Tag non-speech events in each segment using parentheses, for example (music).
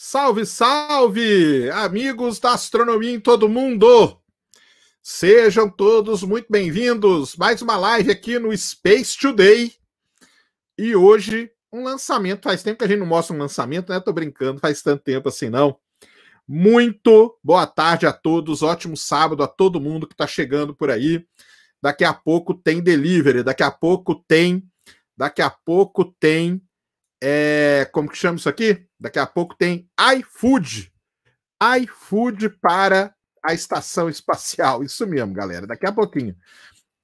Salve, salve, amigos da astronomia em todo mundo! Sejam todos muito bem-vindos. Mais uma live aqui no Space Today. E hoje, um lançamento. Faz tempo que a gente não mostra um lançamento, né? Tô brincando, faz tanto tempo assim não. Muito boa tarde a todos. Ótimo sábado a todo mundo que tá chegando por aí. Daqui a pouco tem delivery, daqui a pouco tem. Daqui a pouco tem é, como que chama isso aqui? Daqui a pouco tem iFood. iFood para a estação espacial. Isso mesmo, galera. Daqui a pouquinho.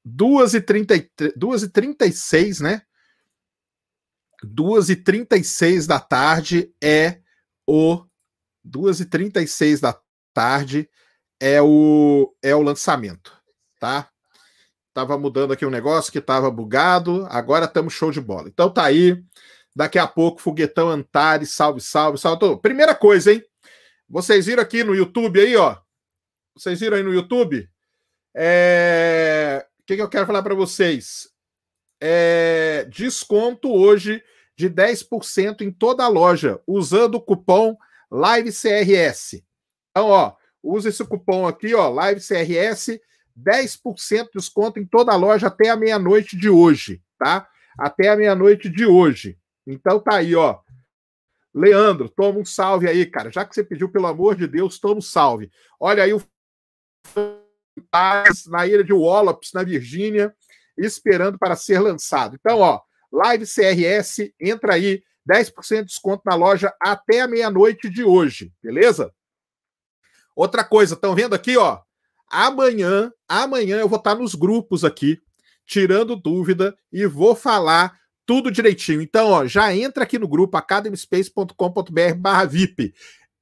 2h36, né? 2h36 da tarde é o. 2h36 da tarde é o, é o lançamento, tá? Tava mudando aqui um negócio que tava bugado, agora estamos show de bola. Então tá aí. Daqui a pouco, Foguetão Antares, salve, salve, salve. Primeira coisa, hein? Vocês viram aqui no YouTube aí, ó. Vocês viram aí no YouTube? É... O que, que eu quero falar para vocês? É... Desconto hoje de 10% em toda a loja, usando o cupom LiveCRS. Então, ó, usa esse cupom aqui, ó, LiveCRS, 10% de desconto em toda a loja até a meia-noite de hoje, tá? Até a meia-noite de hoje. Então tá aí, ó. Leandro, toma um salve aí, cara. Já que você pediu, pelo amor de Deus, toma um salve. Olha aí o na ilha de Wallops, na Virgínia, esperando para ser lançado. Então, ó, Live CRS, entra aí, 10% de desconto na loja até a meia-noite de hoje, beleza? Outra coisa, estão vendo aqui, ó? Amanhã, amanhã eu vou estar tá nos grupos aqui, tirando dúvida e vou falar tudo direitinho. Então, ó, já entra aqui no grupo academyspace.com.br VIP.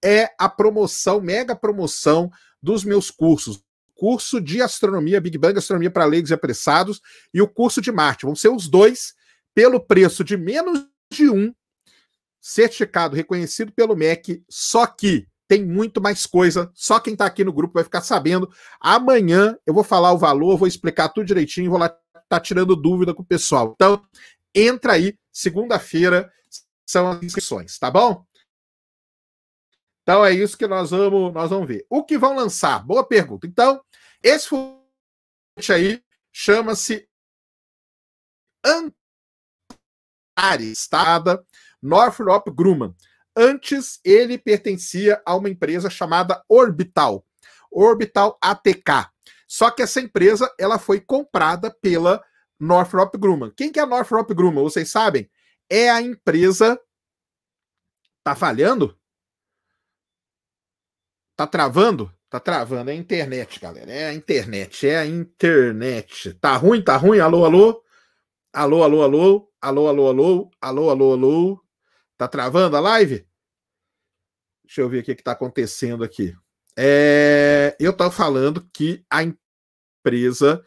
É a promoção, mega promoção dos meus cursos. Curso de Astronomia, Big Bang Astronomia para Leigos e Apressados e o curso de Marte. Vão ser os dois pelo preço de menos de um, certificado reconhecido pelo MEC, só que tem muito mais coisa. Só quem está aqui no grupo vai ficar sabendo. Amanhã eu vou falar o valor, vou explicar tudo direitinho, vou lá tá tirando dúvida com o pessoal. Então, entra aí, segunda-feira são as inscrições, tá bom? Então é isso que nós vamos, nós vamos ver. O que vão lançar? Boa pergunta. Então, esse foguete aí chama-se Antares, tá? Northrop Grumman. Antes ele pertencia a uma empresa chamada Orbital, Orbital ATK. Só que essa empresa ela foi comprada pela Northrop Grumman. Quem que é a Northrop Grumman? Vocês sabem? É a empresa. Tá falhando? Tá travando? Tá travando. É a internet, galera. É a internet. É a internet. Tá ruim? Tá ruim? Alô, alô? Alô, alô, alô? Alô, alô, alô? Alô, alô, alô? Tá travando a live? Deixa eu ver o que está acontecendo aqui. É, eu estou falando que a empresa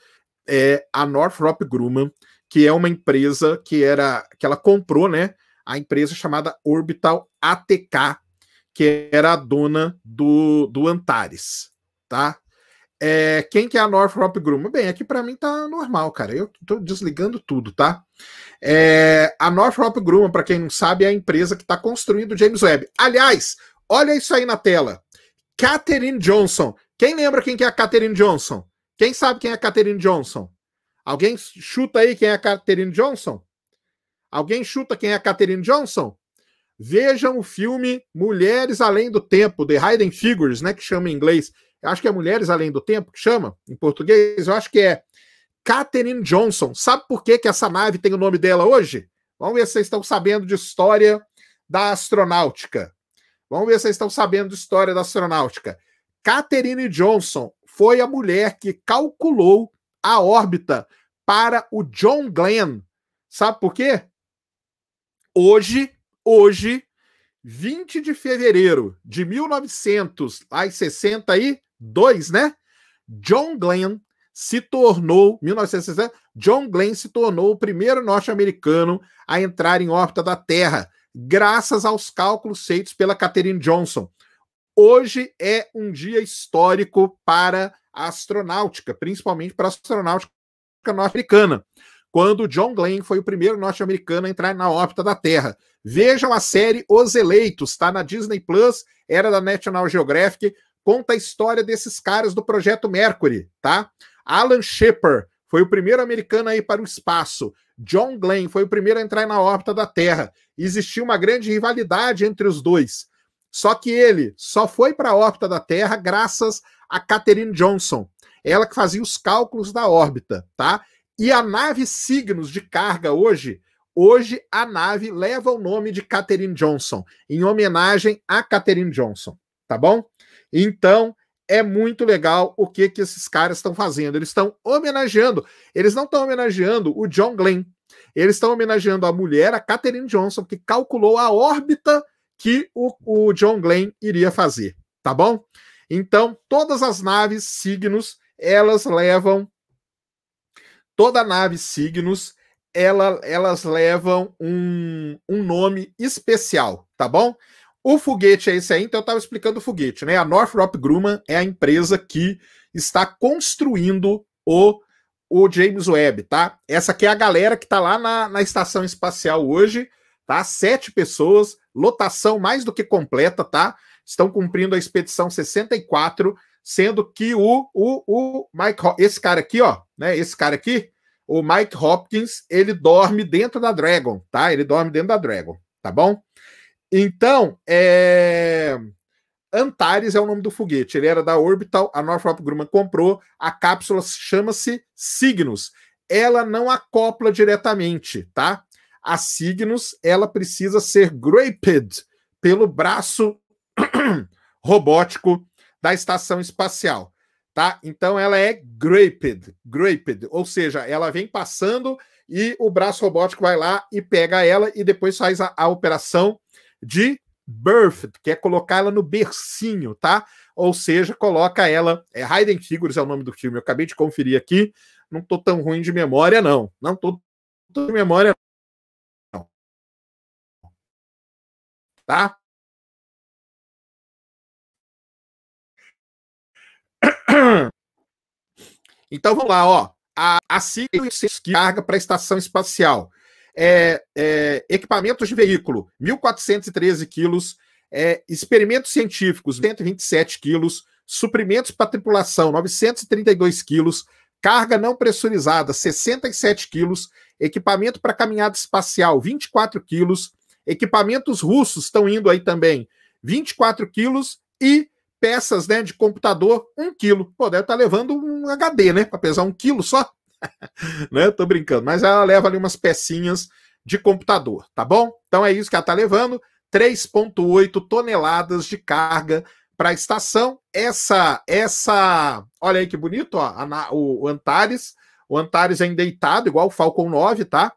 é a Northrop Grumman, que é uma empresa que era que ela comprou, né? A empresa chamada Orbital ATK, que era a dona do, do Antares, tá? É, quem que é a Northrop Grumman? Bem, aqui para mim tá normal, cara. Eu tô desligando tudo, tá? É, a Northrop Grumman, para quem não sabe, é a empresa que está construindo o James Webb. Aliás, olha isso aí na tela. Katherine Johnson. Quem lembra quem que é a Katherine Johnson? Quem sabe quem é a Catherine Johnson? Alguém chuta aí quem é a Catherine Johnson? Alguém chuta quem é a Catherine Johnson? Vejam o filme Mulheres Além do Tempo, The Hidden Figures, né, que chama em inglês. Eu acho que é Mulheres Além do Tempo que chama, em português, eu acho que é. Catherine Johnson. Sabe por que, que essa nave tem o nome dela hoje? Vamos ver se vocês estão sabendo de história da astronáutica. Vamos ver se vocês estão sabendo de história da astronáutica. Catherine Johnson, foi a mulher que calculou a órbita para o John Glenn. Sabe por quê? Hoje, hoje, 20 de fevereiro de 1962, né? John Glenn se tornou, 1960, John Glenn se tornou o primeiro norte-americano a entrar em órbita da Terra, graças aos cálculos feitos pela Catherine Johnson. Hoje é um dia histórico para a astronáutica, principalmente para a astronáutica norte-americana, quando John Glenn foi o primeiro norte-americano a entrar na órbita da Terra. Vejam a série Os Eleitos, está na Disney Plus, era da National Geographic, conta a história desses caras do projeto Mercury, tá? Alan Shepard foi o primeiro americano a ir para o espaço. John Glenn foi o primeiro a entrar na órbita da Terra. Existia uma grande rivalidade entre os dois. Só que ele só foi para a órbita da Terra graças a Catherine Johnson, ela que fazia os cálculos da órbita, tá? E a nave Signos de carga hoje, hoje a nave leva o nome de Catherine Johnson, em homenagem a Catherine Johnson, tá bom? Então, é muito legal o que que esses caras estão fazendo. Eles estão homenageando, eles não estão homenageando o John Glenn. Eles estão homenageando a mulher, a Catherine Johnson, que calculou a órbita que o, o John Glenn iria fazer, tá bom? Então, todas as naves signos, elas levam toda nave signos, ela, elas levam um, um nome especial, tá bom? O foguete é esse aí, então eu estava explicando o foguete, né? A Northrop Grumman é a empresa que está construindo o, o James Webb, tá? Essa aqui é a galera que está lá na, na estação espacial hoje, tá? Sete pessoas, lotação mais do que completa, tá? Estão cumprindo a expedição 64, sendo que o, o, o Mike, esse cara aqui, ó, né? Esse cara aqui, o Mike Hopkins, ele dorme dentro da Dragon, tá? Ele dorme dentro da Dragon, tá bom? Então, é... Antares é o nome do foguete. Ele era da Orbital, a Northrop Grumman comprou. A cápsula chama-se Cygnus. Ela não acopla diretamente, tá? a Signos ela precisa ser graped pelo braço (clears throat) robótico da estação espacial, tá? Então ela é graped, graped, ou seja, ela vem passando e o braço robótico vai lá e pega ela e depois faz a, a operação de birth, que é colocar ela no bercinho, tá? Ou seja, coloca ela, é Hayden Figures é o nome do filme, eu acabei de conferir aqui, não tô tão ruim de memória não, não tô, de memória tá? Então vamos lá, ó. A, a sigla de carga para a estação espacial. É, é, equipamentos de veículo, 1.413 quilos. É, experimentos científicos, 127 quilos. Suprimentos para tripulação, 932 quilos. Carga não pressurizada, 67 quilos. Equipamento para caminhada espacial, 24 quilos. Equipamentos russos estão indo aí também, 24 quilos e peças né, de computador, 1 quilo. Pô, deve estar tá levando um HD, né? Para pesar um quilo só. (laughs) né? Tô brincando. Mas ela leva ali umas pecinhas de computador, tá bom? Então é isso que ela tá levando. 3,8 toneladas de carga para a estação. Essa, essa, olha aí que bonito, ó, a, o Antares, o Antares é endeitado, igual o Falcon 9, tá?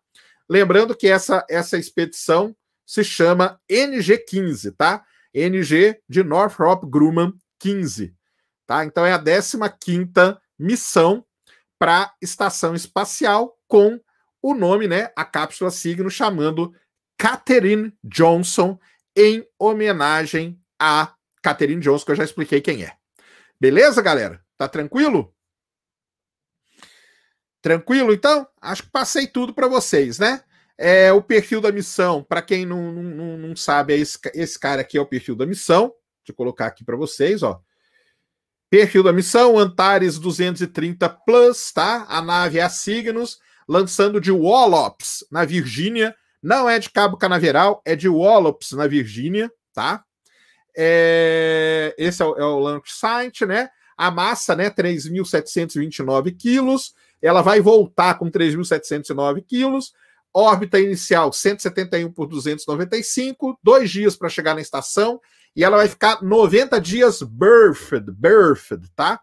Lembrando que essa, essa expedição se chama NG15, tá? NG de Northrop Grumman 15, tá? Então é a 15ª missão para estação espacial com o nome, né, a cápsula signo chamando Katherine Johnson em homenagem a Katherine Johnson, que eu já expliquei quem é. Beleza, galera? Tá tranquilo? Tranquilo, então? Acho que passei tudo para vocês, né? É, o perfil da missão, para quem não, não, não sabe, é esse, esse cara aqui é o perfil da missão. Deixa eu colocar aqui para vocês, ó. Perfil da missão, Antares 230 Plus, tá? A nave é a Cygnus, lançando de Wallops, na Virgínia. Não é de Cabo Canaveral, é de Wallops, na Virgínia, tá? É... Esse é o, é o launch site, né? A massa, né? 3.729 quilos. Ela vai voltar com 3.709 quilos. Órbita inicial 171 por 295, dois dias para chegar na estação e ela vai ficar 90 dias birthed, birthed, tá?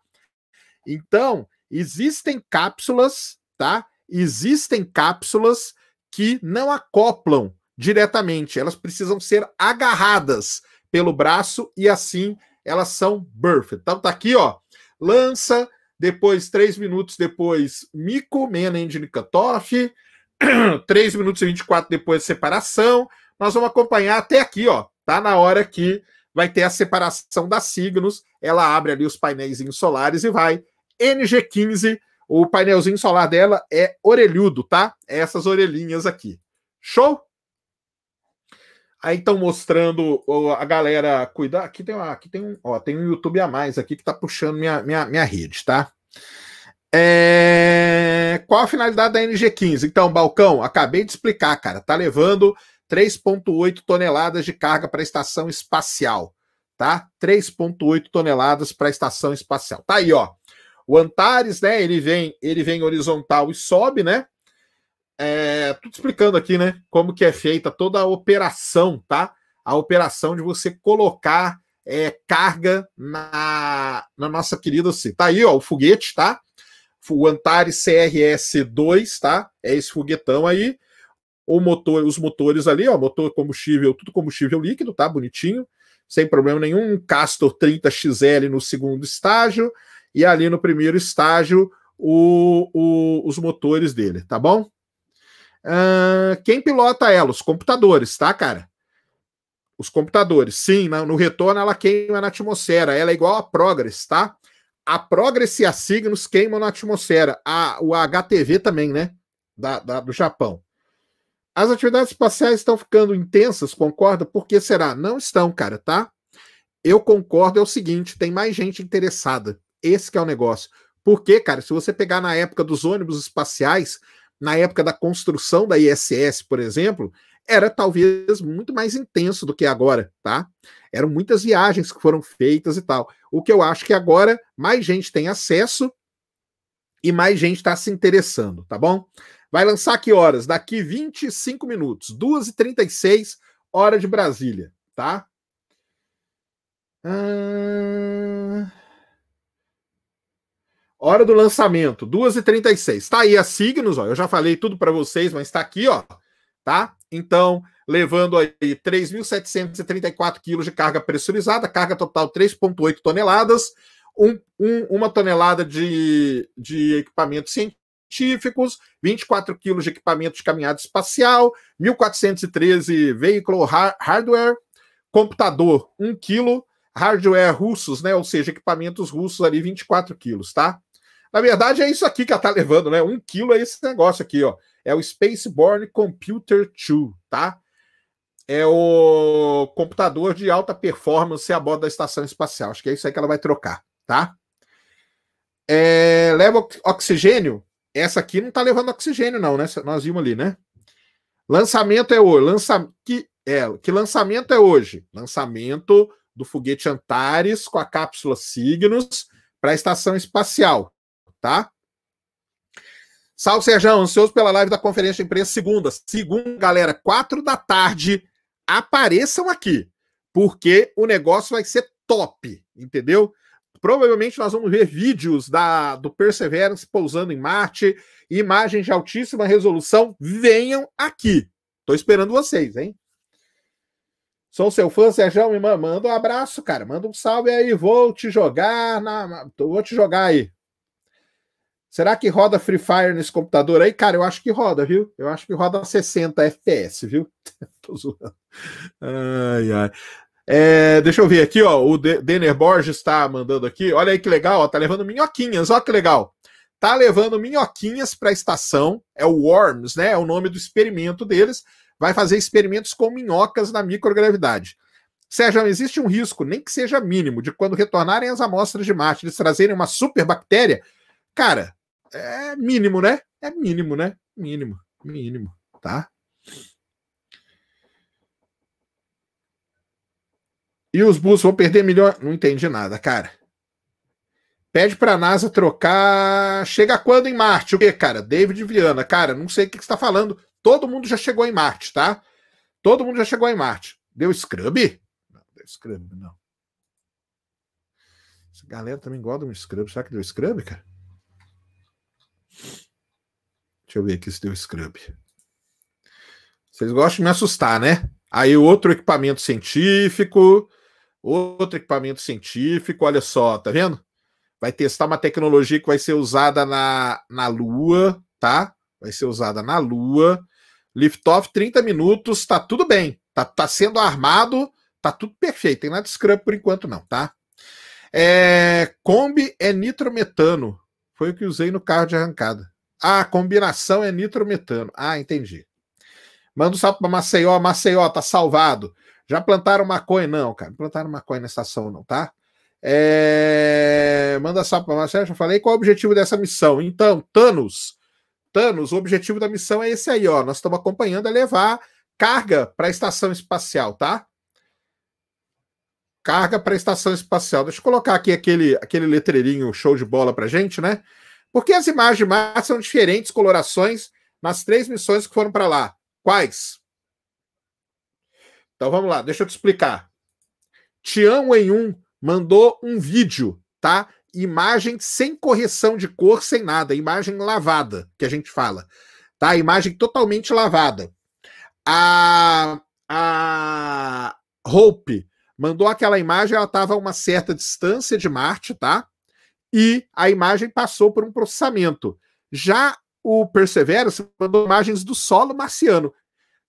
Então, existem cápsulas, tá? Existem cápsulas que não acoplam diretamente, elas precisam ser agarradas pelo braço e assim elas são birthed. Então tá aqui, ó, lança, depois três minutos depois Mico, Man Engine Cutoff, 3 (coughs) minutos e 24 depois da separação. Nós vamos acompanhar até aqui, ó. Tá na hora que vai ter a separação das signos. Ela abre ali os painéis solares e vai. NG15, o painelzinho solar dela é orelhudo, tá? É essas orelhinhas aqui. Show? Aí estão mostrando a galera cuidar. Aqui tem, uma, aqui tem um, ó, tem um YouTube a mais aqui que tá puxando minha, minha, minha rede, tá? É... Qual a finalidade da NG15? Então, Balcão, acabei de explicar, cara. Tá levando 3,8 toneladas de carga para a estação espacial, tá? 3,8 toneladas para a estação espacial. Tá aí, ó. O Antares, né? Ele vem, ele vem horizontal e sobe, né? É, tudo explicando aqui, né? Como que é feita toda a operação, tá? A operação de você colocar é, carga na, na nossa querida. Assim. Tá aí, ó, o foguete, tá? o Antares CRS2, tá? É esse foguetão aí. O motor, os motores ali, ó, motor combustível, tudo combustível líquido, tá? Bonitinho, sem problema nenhum. Castor 30XL no segundo estágio e ali no primeiro estágio o, o, os motores dele, tá bom? Uh, quem pilota ela? Os computadores, tá, cara? Os computadores, sim, no retorno ela queima na atmosfera, ela é igual a Progress, tá? a Progress e a Signos queimam na atmosfera. A, o HTV também, né? Da, da, do Japão. As atividades espaciais estão ficando intensas, concorda? Por que será? Não estão, cara, tá? Eu concordo, é o seguinte, tem mais gente interessada. Esse que é o negócio. Porque, cara, se você pegar na época dos ônibus espaciais, na época da construção da ISS, por exemplo, era talvez muito mais intenso do que é agora, tá? Eram muitas viagens que foram feitas e tal. O que eu acho que agora mais gente tem acesso e mais gente está se interessando, tá bom? Vai lançar que horas? Daqui 25 minutos, 2h36, hora de Brasília, tá? Hum... Hora do lançamento, 2h36. Tá aí a Signos, ó. Eu já falei tudo para vocês, mas tá aqui, ó. Tá? Então, levando aí 3.734 quilos de carga pressurizada, carga total 3,8 toneladas, um, um, uma tonelada de, de equipamentos científicos, 24 quilos de equipamento de caminhada espacial, 1.413 veículo hardware, computador 1 quilo, hardware russos, né? Ou seja, equipamentos russos ali 24 quilos, tá? Na verdade, é isso aqui que ela tá levando, né? Um quilo é esse negócio aqui, ó. É o Spaceborne Computer 2, tá? É o computador de alta performance a bordo da estação espacial. Acho que é isso aí que ela vai trocar, tá? É, leva oxigênio? Essa aqui não tá levando oxigênio, não, né? Nós vimos ali, né? Lançamento é hoje. Lança... Que, é, que lançamento é hoje? Lançamento do foguete Antares com a cápsula Cygnus para a estação espacial, tá? Salve, Sérgio, ansioso pela live da conferência de imprensa segunda. Segunda, galera, quatro da tarde, apareçam aqui, porque o negócio vai ser top, entendeu? Provavelmente nós vamos ver vídeos da, do Perseverance pousando em Marte, imagens de altíssima resolução. Venham aqui. Tô esperando vocês, hein? Sou seu fã, Sérgio, me manda um abraço, cara. Manda um salve aí. Vou te jogar na. Vou te jogar aí. Será que roda Free Fire nesse computador aí? Cara, eu acho que roda, viu? Eu acho que roda 60 FPS, viu? (laughs) Tô zoando. Ai, ai. É, deixa eu ver aqui, ó. O Denner Borges está mandando aqui. Olha aí que legal, ó. Tá levando minhoquinhas, ó que legal. Tá levando minhoquinhas para a estação. É o Worms, né? É o nome do experimento deles. Vai fazer experimentos com minhocas na microgravidade. Sérgio, existe um risco, nem que seja mínimo, de quando retornarem as amostras de Marte, eles trazerem uma super bactéria, Cara, é mínimo, né? É mínimo, né? Mínimo, mínimo, tá? E os bus vão perder milhões. Não entendi nada, cara. Pede pra NASA trocar. Chega quando em Marte? O quê, cara? David Viana, cara, não sei o que, você tá falando. Todo mundo já chegou em Marte, tá? Todo mundo já chegou em Marte. Deu scrub? Não, deu scrub, não. Essa galera também gosta de um scrub. Será que deu scrub, cara? Deixa eu ver aqui se deu scrub. Vocês gostam de me assustar, né? Aí outro equipamento científico, outro equipamento científico, olha só, tá vendo? Vai testar uma tecnologia que vai ser usada na, na Lua, tá? Vai ser usada na Lua. Liftoff 30 minutos, tá tudo bem. Tá, tá sendo armado, tá tudo perfeito. Tem nada de scrum por enquanto, não, tá? É, Kombi é nitrometano. Foi o que usei no carro de arrancada. Ah, a combinação é nitrometano. Ah, entendi. Manda um salve para Maceió. Maceió, tá salvado. Já plantaram maconha? Não, cara. Não plantaram maconha na estação, não, tá? É... Manda salve para Maceió. já falei. Qual é o objetivo dessa missão? Então, Thanos. Thanos, o objetivo da missão é esse aí, ó. Nós estamos acompanhando a levar carga para a estação espacial, tá? carga para a Estação Espacial. Deixa eu colocar aqui aquele, aquele letreirinho show de bola para gente, né? Porque as imagens de Marte são diferentes colorações nas três missões que foram para lá. Quais? Então vamos lá, deixa eu te explicar. Tian wen mandou um vídeo, tá? Imagem sem correção de cor, sem nada, imagem lavada, que a gente fala. Tá? Imagem totalmente lavada. A a Hope Mandou aquela imagem, ela estava a uma certa distância de Marte, tá? E a imagem passou por um processamento. Já o Perseverance mandou imagens do solo marciano.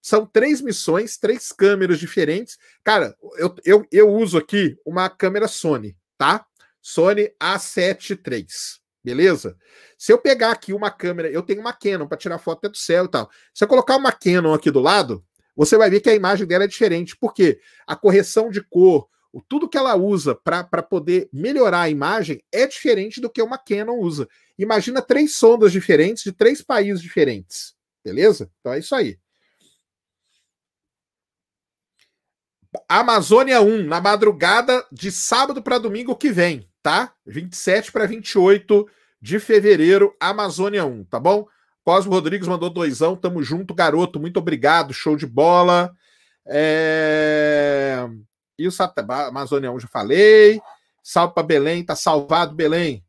São três missões, três câmeras diferentes. Cara, eu, eu, eu uso aqui uma câmera Sony, tá? Sony A7 III, beleza? Se eu pegar aqui uma câmera, eu tenho uma Canon para tirar foto até do céu e tal. Se eu colocar uma Canon aqui do lado, você vai ver que a imagem dela é diferente, porque a correção de cor, tudo que ela usa para poder melhorar a imagem é diferente do que uma Canon usa. Imagina três sondas diferentes de três países diferentes. Beleza? Então é isso aí. Amazônia 1, na madrugada de sábado para domingo que vem, tá? 27 para 28 de fevereiro, Amazônia 1, tá bom? Cosmo Rodrigues mandou doisão, tamo junto, garoto, muito obrigado, show de bola. É... E o Sat... Amazonião já falei. Salve para Belém, tá salvado Belém.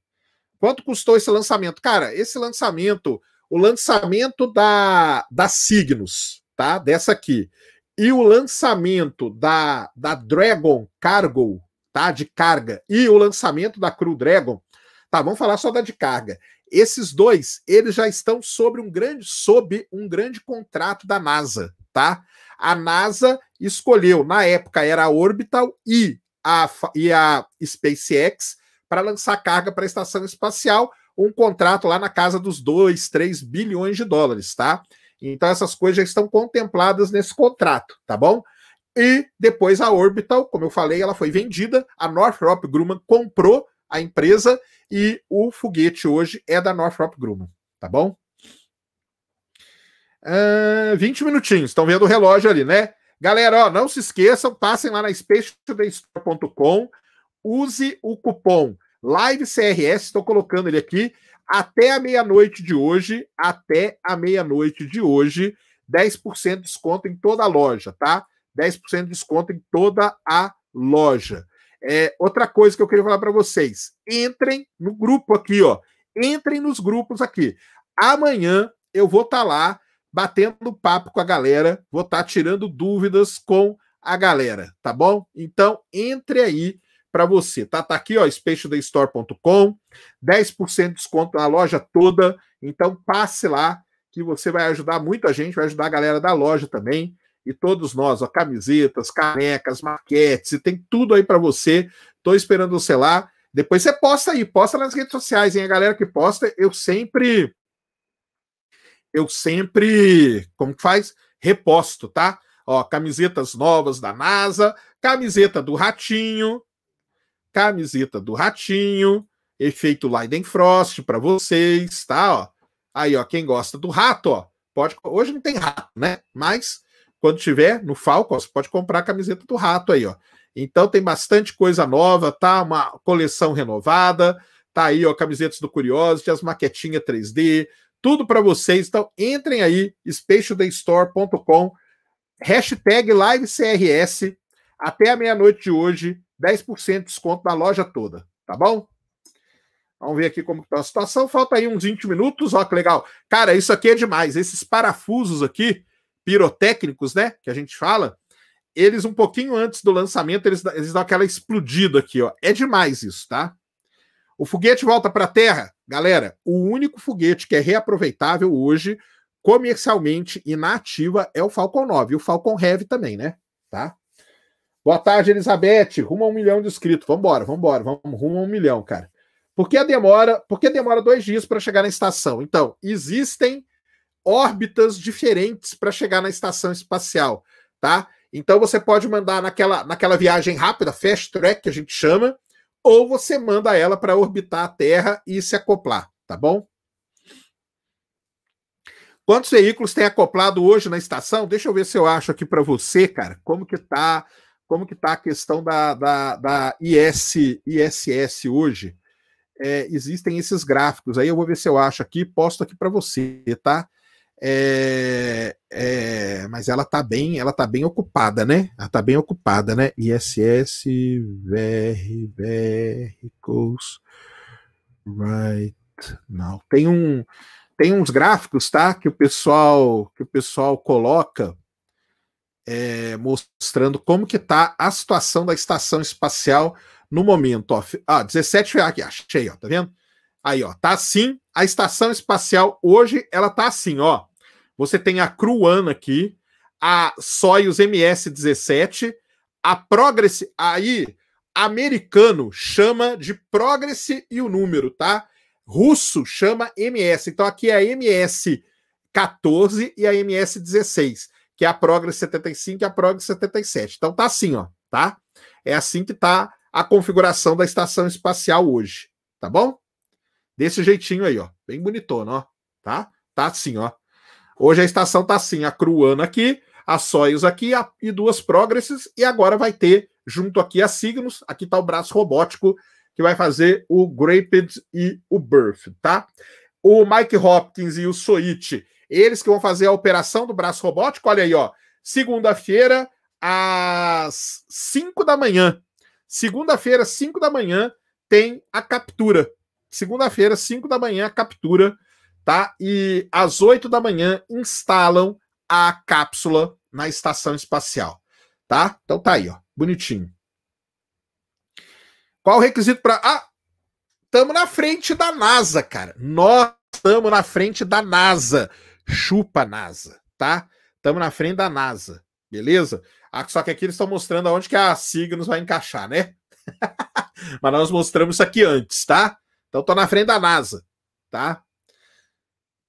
Quanto custou esse lançamento? Cara, esse lançamento, o lançamento da, da Signos, tá? Dessa aqui. E o lançamento da, da Dragon Cargo, tá? De carga. E o lançamento da Crew Dragon. Tá, vamos falar só da de carga. Esses dois, eles já estão sobre um grande, sob um grande contrato da NASA, tá? A NASA escolheu, na época era a Orbital e a, e a SpaceX para lançar carga para a estação espacial, um contrato lá na casa dos 2, 3 bilhões de dólares, tá? Então essas coisas já estão contempladas nesse contrato, tá bom? E depois a Orbital, como eu falei, ela foi vendida, a Northrop Grumman comprou a empresa, e o foguete hoje é da Northrop Grumman, tá bom? Uh, ah, 20 minutinhos, estão vendo o relógio ali, né? Galera, ó, não se esqueçam, passem lá na spacetodaystore.com, use o cupom LiveCRS, estou colocando ele aqui, até a meia-noite de hoje, até a meia-noite de hoje, 10% de desconto em toda a loja, tá? 10% de desconto em toda a loja. É, outra coisa que eu queria falar para vocês: entrem no grupo aqui, ó. Entrem nos grupos aqui. Amanhã eu vou estar tá lá batendo papo com a galera, vou estar tá tirando dúvidas com a galera, tá bom? Então entre aí para você, tá? Tá aqui, ó, spatialdaystore.com, 10% de desconto na loja toda. Então passe lá que você vai ajudar muita gente, vai ajudar a galera da loja também. E todos nós, ó, camisetas, canecas, maquetes, e tem tudo aí para você. Tô esperando você lá. Depois você posta aí, posta nas redes sociais, hein? A galera que posta, eu sempre. Eu sempre. Como que faz? Reposto, tá? Ó, camisetas novas da NASA, camiseta do Ratinho, camiseta do Ratinho, efeito Leiden Frost para vocês, tá? Ó. Aí, ó, quem gosta do rato, ó, pode. Hoje não tem rato, né? Mas quando tiver no Falcon, você pode comprar a camiseta do rato aí, ó. Então tem bastante coisa nova, tá? Uma coleção renovada, tá aí, ó, camisetas do Curiosity, as maquetinhas 3D, tudo para vocês. Então entrem aí, spatialdaystore.com, hashtag LiveCRS, até a meia-noite de hoje, 10% de desconto na loja toda, tá bom? Vamos ver aqui como está a situação. Falta aí uns 20 minutos, ó, que legal. Cara, isso aqui é demais. Esses parafusos aqui, pirotécnicos, né? Que a gente fala, eles um pouquinho antes do lançamento, eles, eles dão aquela explodida aqui, ó. É demais isso, tá? O foguete volta para a Terra. Galera, o único foguete que é reaproveitável hoje, comercialmente e na ativa, é o Falcon 9. E o Falcon Heavy também, né? Tá? Boa tarde, Elizabeth. Rumo a um milhão de inscritos. Vambora, vambora, vamos rumo a um milhão, cara. Por que demora, por que demora dois dias para chegar na estação? Então, existem órbitas diferentes para chegar na estação espacial, tá? Então você pode mandar naquela, naquela viagem rápida, fast track que a gente chama, ou você manda ela para orbitar a Terra e se acoplar, tá bom? Quantos veículos tem acoplado hoje na estação? Deixa eu ver se eu acho aqui para você, cara, como que tá, como que tá a questão da, da, da IS, ISS hoje. É, existem esses gráficos aí, eu vou ver se eu acho aqui, posto aqui para você, tá? É, é, mas ela tá bem, ela tá bem ocupada, né? Ela tá bem ocupada, né? ISS VR Vehicles Right Now. Tem um tem uns gráficos, tá? Que o pessoal que o pessoal coloca é, mostrando como que tá a situação da estação espacial no momento. Ó, ah, 17 foi aqui, achei, ó, tá vendo? Aí, ó, tá assim, a estação espacial hoje ela tá assim, ó. Você tem a crew aqui, a Soyuz MS-17, a Progress, aí americano chama de Progress e o número, tá? Russo chama MS. Então aqui é a MS 14 e a MS 16, que é a Progress 75 e a Progress 77. Então tá assim, ó, tá? É assim que tá a configuração da estação espacial hoje, tá bom? Desse jeitinho aí, ó. Bem bonitona, ó. Tá? Tá assim, ó. Hoje a estação tá assim, a Cruana aqui, a Soyuz aqui a, e duas Progresses, e agora vai ter junto aqui a Signos, aqui tá o braço robótico que vai fazer o Graped e o Birth, tá? O Mike Hopkins e o Soit, eles que vão fazer a operação do braço robótico, olha aí, ó. Segunda-feira, às 5 da manhã. Segunda-feira, 5 da manhã, tem a captura segunda-feira, 5 da manhã, a captura, tá? E às 8 da manhã instalam a cápsula na estação espacial, tá? Então tá aí, ó, bonitinho. Qual o requisito para Ah, tamo na frente da NASA, cara. Nós estamos na frente da NASA. Chupa NASA, tá? Tamo na frente da NASA, beleza? Ah, só que aqui eles estão mostrando aonde que a signos vai encaixar, né? (laughs) Mas nós mostramos isso aqui antes, tá? Então estou na frente da NASA, tá?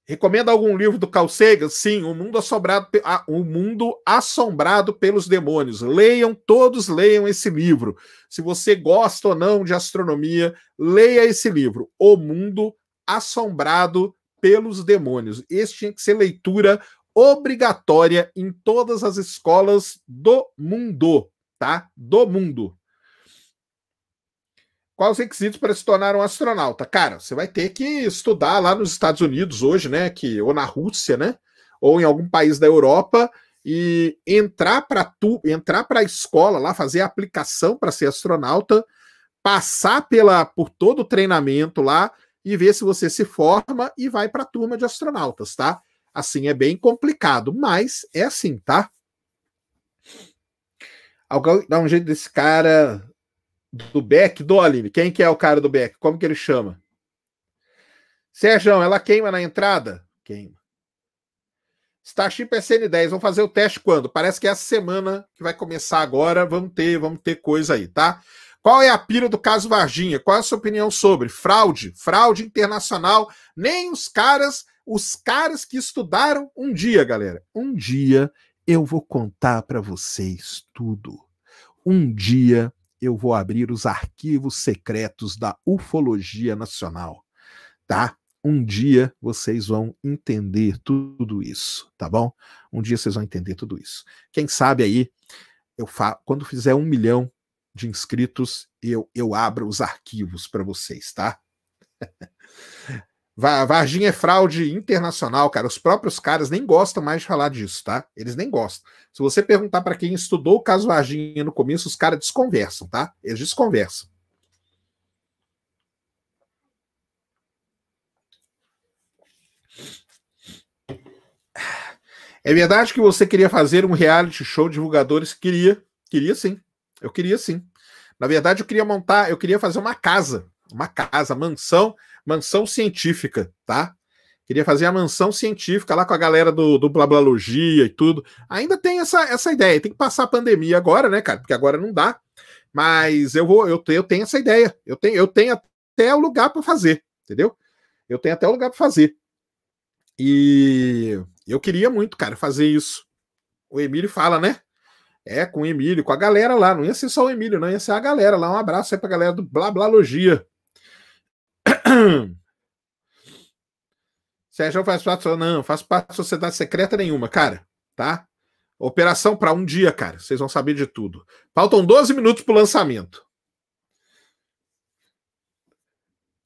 Recomenda algum livro do Carl Sagan? Sim, O Mundo Assombrado, ah, o Mundo Assombrado pelos Demônios. Leiam, todos leiam esse livro. Se você gosta ou não de astronomia, leia esse livro, O Mundo Assombrado pelos Demônios. Este tinha que ser leitura obrigatória em todas as escolas do mundo, tá? Do mundo. Quais os requisitos para se tornar um astronauta? Cara, você vai ter que estudar lá nos Estados Unidos hoje, né? Que, ou na Rússia, né? Ou em algum país da Europa e entrar para tu, entrar para a escola lá, fazer a aplicação para ser astronauta, passar pela por todo o treinamento lá e ver se você se forma e vai para a turma de astronautas, tá? Assim é bem complicado, mas é assim, tá? Alguém dá um jeito desse cara do Beck, do Olive, quem que é o cara do Beck? Como que ele chama? Sérgio, ela queima na entrada? Queima. Starship SN10, vamos fazer o teste quando? Parece que é essa semana que vai começar agora, vamos ter, vamos ter coisa aí, tá? Qual é a pira do caso Varginha? Qual é a sua opinião sobre fraude, fraude internacional? Nem os caras, os caras que estudaram um dia, galera. Um dia eu vou contar para vocês tudo. Um dia eu vou abrir os arquivos secretos da ufologia nacional, tá? Um dia vocês vão entender tudo isso, tá bom? Um dia vocês vão entender tudo isso. Quem sabe aí, eu fa quando fizer um milhão de inscritos, eu, eu abro os arquivos para vocês, tá? (laughs) Varginha é fraude internacional, cara. Os próprios caras nem gostam mais de falar disso, tá? Eles nem gostam. Se você perguntar para quem estudou o caso Varginha no começo, os caras desconversam, tá? Eles desconversam. É verdade que você queria fazer um reality show divulgadores? Queria, queria sim. Eu queria sim. Na verdade, eu queria montar, eu queria fazer uma casa uma casa, mansão, mansão científica, tá? Queria fazer a mansão científica lá com a galera do, do Blablalogia e tudo. Ainda tem essa, essa ideia. Tem que passar a pandemia agora, né, cara? Porque agora não dá. Mas eu vou, eu, eu tenho essa ideia. Eu tenho, eu tenho até o lugar para fazer, entendeu? Eu tenho até o lugar para fazer. E eu queria muito, cara, fazer isso. O Emílio fala, né? É, com o Emílio, com a galera lá. Não ia ser só o Emílio, não ia ser a galera lá. Um abraço aí pra galera do Blablalogia. (clears throat) Sérgio faz parte. Não, faz parte da sociedade secreta nenhuma, cara, tá? Operação para um dia, cara. Vocês vão saber de tudo. Faltam 12 minutos pro lançamento.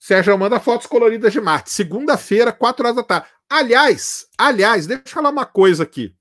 Sérgio manda fotos coloridas de Marte. Segunda-feira, 4 horas da tarde. Aliás, aliás, deixa eu falar uma coisa aqui.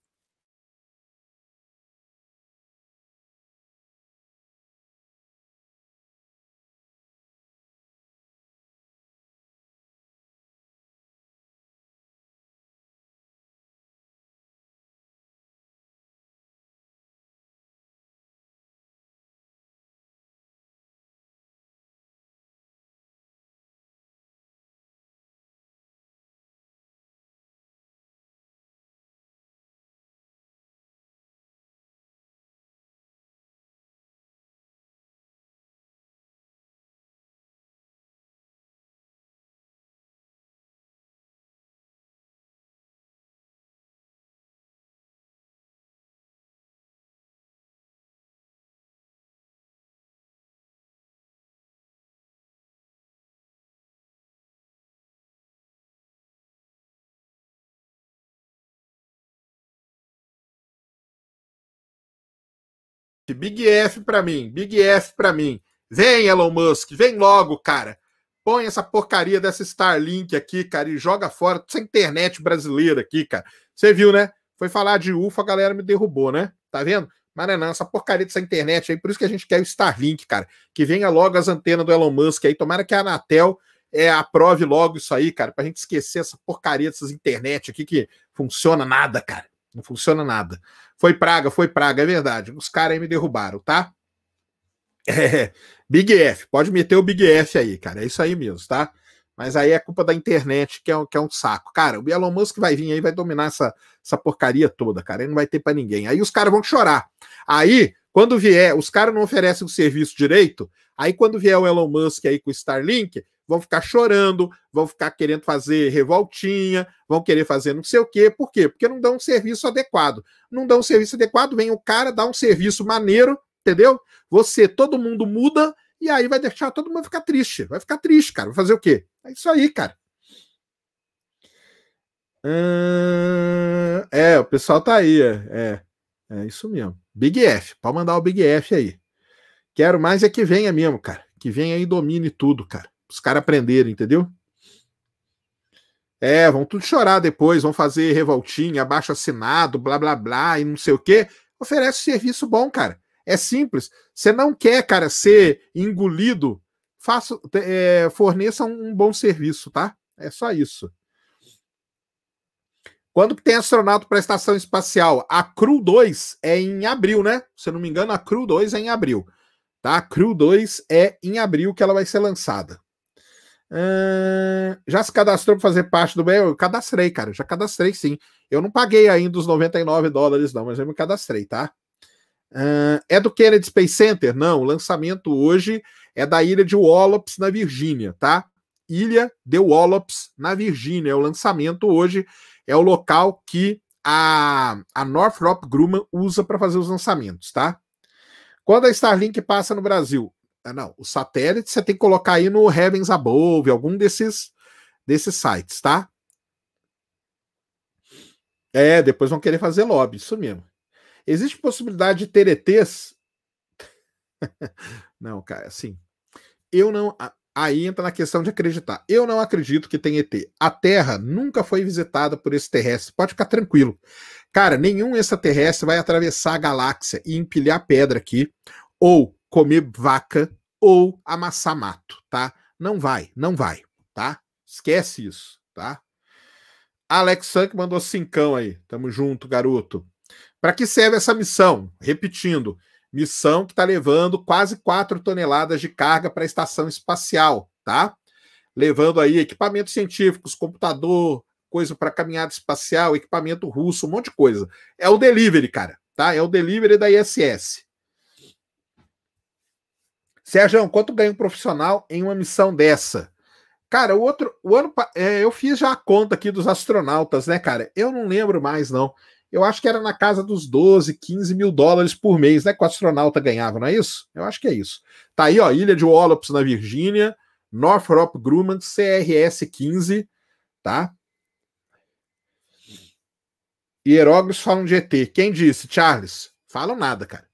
Big F para mim, Big F para mim. Vem, Elon Musk, vem logo, cara. Põe essa porcaria dessa Starlink aqui, cara, e joga fora essa internet brasileira aqui, cara. Você viu, né? Foi falar de UFA, a galera me derrubou, né? Tá vendo? É não essa porcaria dessa internet aí, por isso que a gente quer o Starlink, cara. Que venha logo as antenas do Elon Musk aí, tomara que a Anatel é, aprove logo isso aí, cara, pra gente esquecer essa porcaria dessas internet aqui que funciona nada, cara. Não funciona nada. Foi praga, foi praga, é verdade. Os caras aí me derrubaram, tá? (laughs) É, Big F, pode meter o Big F aí, cara. É isso aí mesmo, tá? Mas aí é culpa da internet, que é, um, que é um saco. Cara, o Elon Musk vai vir aí, vai dominar essa, essa porcaria toda, cara. Ele não vai ter para ninguém. Aí os caras vão chorar. Aí, quando vier, os caras não oferecem o serviço direito. Aí, quando vier o Elon Musk aí com o Starlink, vão ficar chorando, vão ficar querendo fazer revoltinha, vão querer fazer não sei o quê. Por quê? Porque não dão um serviço adequado. Não dão um serviço adequado, vem o cara, dá um serviço maneiro, entendeu? Você, todo mundo muda, e aí vai deixar todo mundo ficar triste. Vai ficar triste, cara. Vai fazer o quê? É isso aí, cara. Hum, é, o pessoal tá aí. É, é, é isso mesmo. Big F, pode mandar o Big F aí. Quero mais é que venha mesmo, cara. Que venha e domine tudo, cara. Os caras aprenderam, entendeu? É, vão tudo chorar depois, vão fazer revoltinha, abaixo assinado, blá blá blá e não sei o quê. Oferece serviço bom, cara. É simples. Você não quer, cara, ser engolido. Faça, é, forneça um, bom serviço, tá? É só isso. Quando tem astronauta para a estação espacial? A Crew 2 é em abril, né? Se eu não me engano, a Crew 2 é em abril. Tá? A Crew 2 é em abril que ela vai ser lançada já se cadastrou para fazer parte do meu? Eu cadastrei, cara. Já cadastrei sim. Eu não paguei ainda os 99 dólares, não, mas eu me cadastrei, tá? é do Kennedy Space Center? Não, o lançamento hoje é da ilha de Wallops, na Virgínia, tá? Ilha de Wallops, na Virgínia. É o lançamento hoje é o local que a, a Northrop Grumman usa para fazer os lançamentos, tá? Quando a Starlink passa no Brasil? É, não, o satélite você tem que colocar aí no Heavens Above, algum desses, desses sites, tá? É, depois vão querer fazer lobby, isso mesmo. Existe possibilidade de ter ETs? (laughs) não, cara, assim. Eu não. Aí entra na questão de acreditar. Eu não acredito que tem ET. A Terra nunca foi visitada por extraterrestre. Pode ficar tranquilo. Cara, nenhum extraterrestre vai atravessar a galáxia e empilhar pedra aqui ou comer vaca ou amassar mato, tá? Não vai, não vai, tá? Esquece isso, tá? Alex Sank mandou cincão aí. Tamo junto, garoto. Para que serve essa missão? Repetindo, missão que está levando quase 4 toneladas de carga para a estação espacial, tá? Levando aí equipamentos científicos, computador, coisa para caminhada espacial, equipamento russo, um monte de coisa. É o delivery, cara, tá? É o delivery da ISS. Sérgio, quanto ganha um profissional em uma missão dessa? Cara, o outro, o ano, é, eu fiz já a conta aqui dos astronautas, né, cara? Eu não lembro mais, não. Eu acho que era na casa dos 12, 15 mil dólares por mês, né? Que o astronauta ganhava, não é isso? Eu acho que é isso. Tá aí, ó, Ilha de Wallops, na Virgínia, Northrop Grumman, CRS 15, tá? Hieróglifos falam de ET. Quem disse? Charles? Falam nada, cara.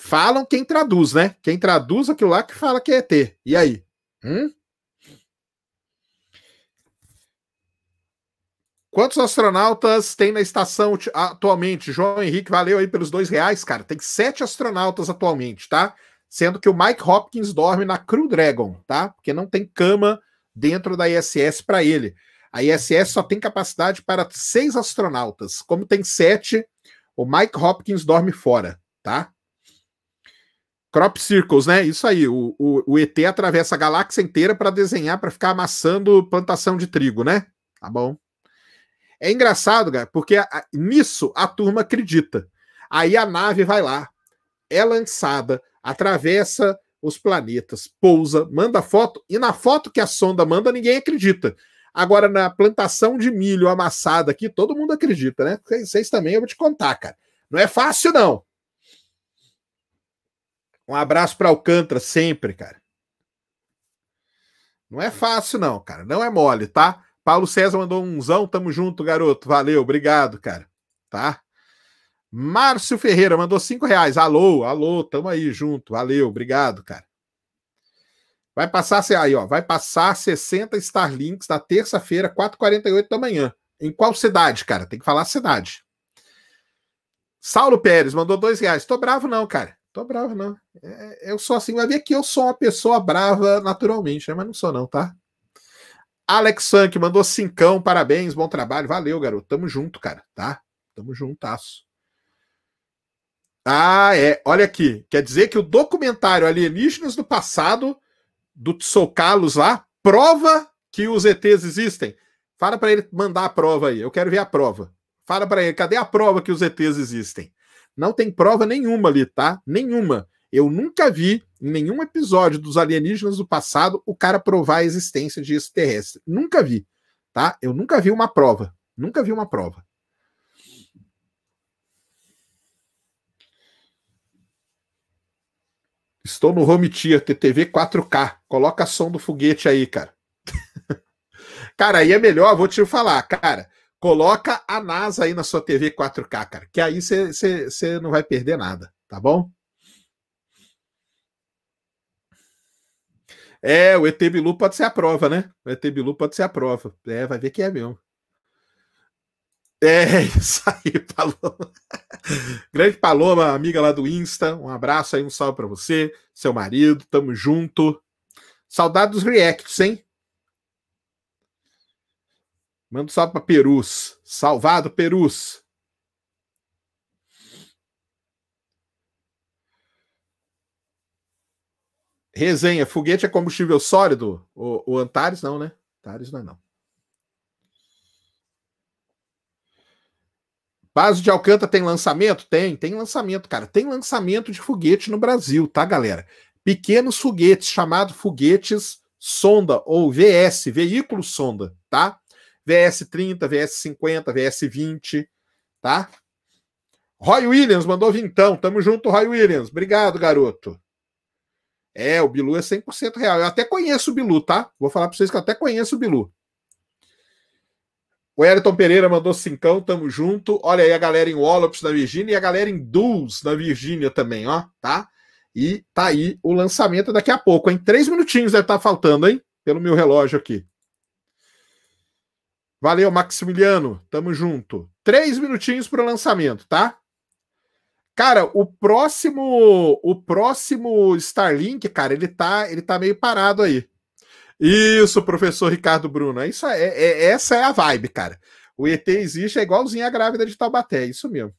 Falam quem traduz, né? Quem traduz aquilo lá que fala que é ET. E aí? Hum? Quantos astronautas tem na estação atualmente? João Henrique, valeu aí pelos dois reais, cara. Tem sete astronautas atualmente, tá? Sendo que o Mike Hopkins dorme na Crew Dragon, tá? Porque não tem cama dentro da ISS para ele. A ISS só tem capacidade para seis astronautas. Como tem sete, o Mike Hopkins dorme fora, tá? Crop circles, né? Isso aí. O, o, o ET atravessa a galáxia inteira para desenhar, para ficar amassando plantação de trigo, né? Tá bom. É engraçado, cara, porque a, a, nisso a turma acredita. Aí a nave vai lá, é lançada, atravessa os planetas, pousa, manda foto, e na foto que a sonda manda, ninguém acredita. Agora, na plantação de milho amassada aqui, todo mundo acredita, né? Vocês também, eu vou te contar, cara. Não é fácil, não. Um abraço para Alcântara sempre, cara. Não é fácil, não, cara. Não é mole, tá? Paulo César mandou um zão, Tamo junto, garoto. Valeu, obrigado, cara. Tá? Márcio Ferreira mandou cinco reais. Alô, alô, tamo aí junto. Valeu, obrigado, cara. Vai passar aí, ó. Vai passar 60 Starlinks na terça-feira, 4h48 da manhã. Em qual cidade, cara? Tem que falar a cidade. Saulo Pérez mandou dois reais. Tô bravo, não, cara. Tô bravo, não. É, é, eu sou assim, vai ver que eu sou uma pessoa brava naturalmente, né? mas não sou, não, tá? Alex Sank mandou cincão, parabéns, bom trabalho. Valeu, garoto. Tamo junto, cara, tá? Tamo juntasso. Ah, é. Olha aqui. Quer dizer que o documentário Alienígenas do Passado, do Tsoukalos lá, prova que os ETs existem. Fala para ele mandar a prova aí. Eu quero ver a prova. Fala para ele, cadê a prova que os ETs existem? Não tem prova nenhuma ali, tá? Nenhuma. Eu nunca vi em nenhum episódio dos alienígenas do passado o cara provar a existência de extraterrestre. Nunca vi, tá? Eu nunca vi uma prova. Nunca vi uma prova. Estou no home theater, TV 4K. Coloca som do foguete aí, cara. (laughs) cara, aí é melhor, vou te falar, cara. Coloca a NASA aí na sua TV 4K, cara, que aí você não vai perder nada, tá bom? É, o ET Bilu pode ser a prova, né? O ET Bilu pode ser a prova. É, vai ver que é mesmo. É, (laughs) isso aí, Paloma. (laughs) Grande Paloma, amiga lá do Insta. Um abraço aí, um salve para você, seu marido. Tamo junto. Saudade dos reacts, hein? Manda um salve para Perus. Salvado, Perus. Resenha, foguete é combustível sólido? O, o Antares não, né? Antares não é não. Vaso de Alcântara tem lançamento? Tem, tem lançamento, cara. Tem lançamento de foguete no Brasil, tá, galera? Pequenos foguetes, chamados foguetes sonda ou VS, veículo sonda, tá? VS30, VS50, VS20, tá? Roy Williams mandou vintão. Tamo junto, Roy Williams. Obrigado, garoto. É, o Bilu é 100% real. Eu até conheço o Bilu, tá? Vou falar para vocês que eu até conheço o Bilu. O Elton Pereira mandou cincão, tamo junto. Olha aí a galera em Wallops na Virgínia e a galera em Dulles na Virgínia também, ó, tá? E tá aí o lançamento daqui a pouco, hein? Três minutinhos deve estar tá faltando, hein? Pelo meu relógio aqui. Valeu, Maximiliano. Tamo junto. Três minutinhos para o lançamento, tá? Cara, o próximo, o próximo Starlink, cara, ele tá, ele tá meio parado aí. Isso, professor Ricardo Bruno. É isso é, é essa é a vibe, cara. O ET existe, é igualzinho a grávida de Taubaté, isso mesmo.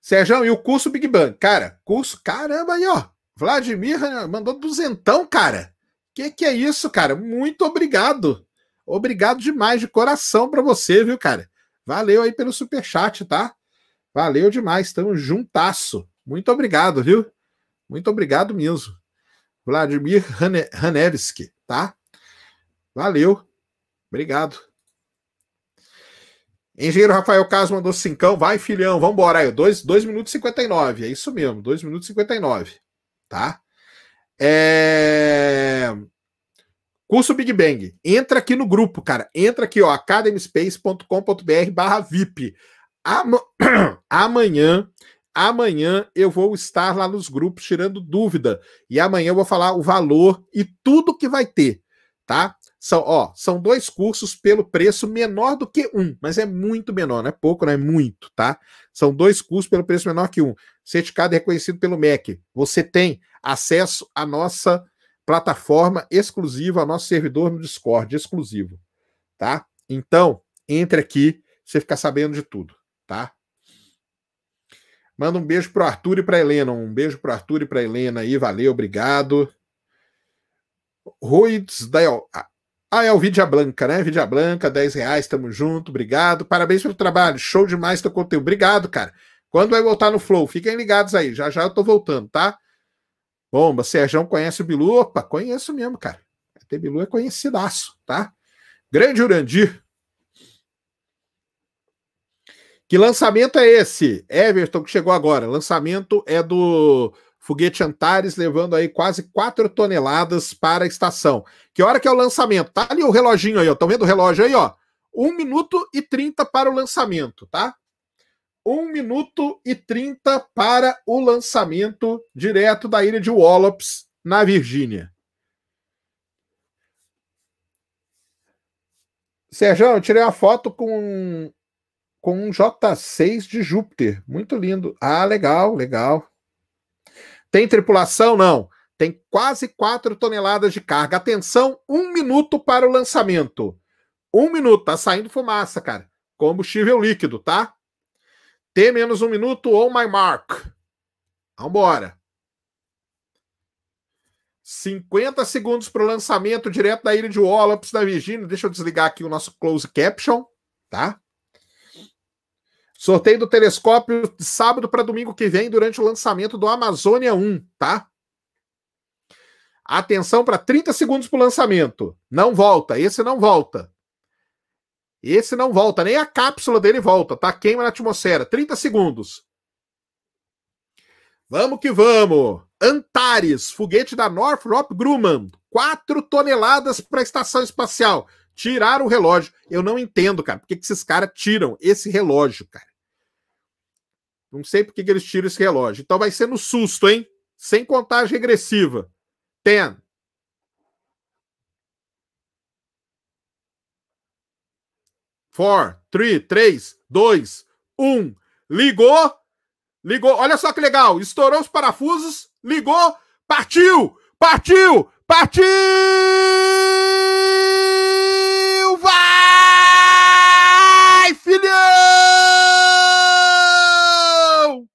Sérgio, e o curso Big Bang? Cara, curso, caramba aí, ó. Vladimir eh, mandou duzentão, cara. Que que é isso, cara? Muito obrigado. Obrigado demais de coração para você, viu, cara? Valeu aí pelo super chat, tá? Valeu demais, estamos juntasso. Muito obrigado, viu? Muito obrigado mesmo. Vladimir Hanevski, tá? Valeu. Obrigado. Engenheiro Rafael Caso mandou cincão. Vai, filhão, vambora aí. 2 minutos e 59. É isso mesmo, 2 minutos e 59. Tá? É... Curso Big Bang. Entra aqui no grupo, cara. Entra aqui, ó, academyspace.com.br barra VIP. (clears throat) amanhã, amanhã eu vou estar lá nos grupos tirando dúvida. E amanhã eu vou falar o valor e tudo que vai ter, tá? São, ó, são dois cursos pelo preço menor do que um, mas é muito menor, não é pouco, não é muito, tá? São dois cursos pelo preço menor que um certificado e reconhecido pelo MEC. Você tem acesso à nossa plataforma exclusiva, ao nosso servidor no Discord, exclusivo, tá? Então, entre aqui, você fica sabendo de tudo, tá? Manda um beijo pro Arthur e pra Helena. Um beijo pro Arthur e pra Helena aí. Valeu, obrigado. Ruiz da El... Ah, é o Vidia Blanca, né? Vidia Blanca, 10 reais, tamo junto, obrigado. Parabéns pelo trabalho, show demais teu conteúdo. Obrigado, cara. Quando vai voltar no Flow? Fiquem ligados aí, já já eu tô voltando, tá? Bomba, Sérgio conhece o Bilu? Opa, conheço mesmo, cara. Até Bilu é conhecidaço, tá? Grande Urandir. Que lançamento é esse? Everton, que chegou agora. Lançamento é do foguete Antares, levando aí quase 4 toneladas para a estação. Que hora que é o lançamento? Tá ali o reloginho aí, ó. Estão vendo o relógio aí, ó? 1 minuto e 30 para o lançamento, tá? 1 minuto e 30 para o lançamento direto da ilha de Wallops, na Virgínia. Sérgio, eu tirei uma foto com, com um J6 de Júpiter. Muito lindo. Ah, legal, legal. Tem tripulação? Não. Tem quase 4 toneladas de carga. Atenção, um minuto para o lançamento. Um minuto, tá saindo fumaça, cara. Combustível líquido, tá? T menos um minuto, ou oh my mark. Vambora. 50 segundos para o lançamento direto da ilha de Wallops, da Virgínia. Deixa eu desligar aqui o nosso close caption, tá? Sorteio do telescópio de sábado para domingo que vem, durante o lançamento do Amazônia 1, tá? Atenção para 30 segundos para o lançamento. Não volta, esse não volta. Esse não volta, nem a cápsula dele volta, tá? Queima na atmosfera. 30 segundos. Vamos que vamos! Antares, foguete da Northrop Grumman. 4 toneladas para a estação espacial. Tiraram o relógio. Eu não entendo, cara, por que, que esses caras tiram esse relógio, cara. Não sei por que, que eles tiram esse relógio. Então vai ser no susto, hein? Sem contagem regressiva. 10, 4, 3, 3, 2, 1. Ligou. Ligou. Olha só que legal. Estourou os parafusos. Ligou. Partiu. Partiu. Partiu. Vai, filhão!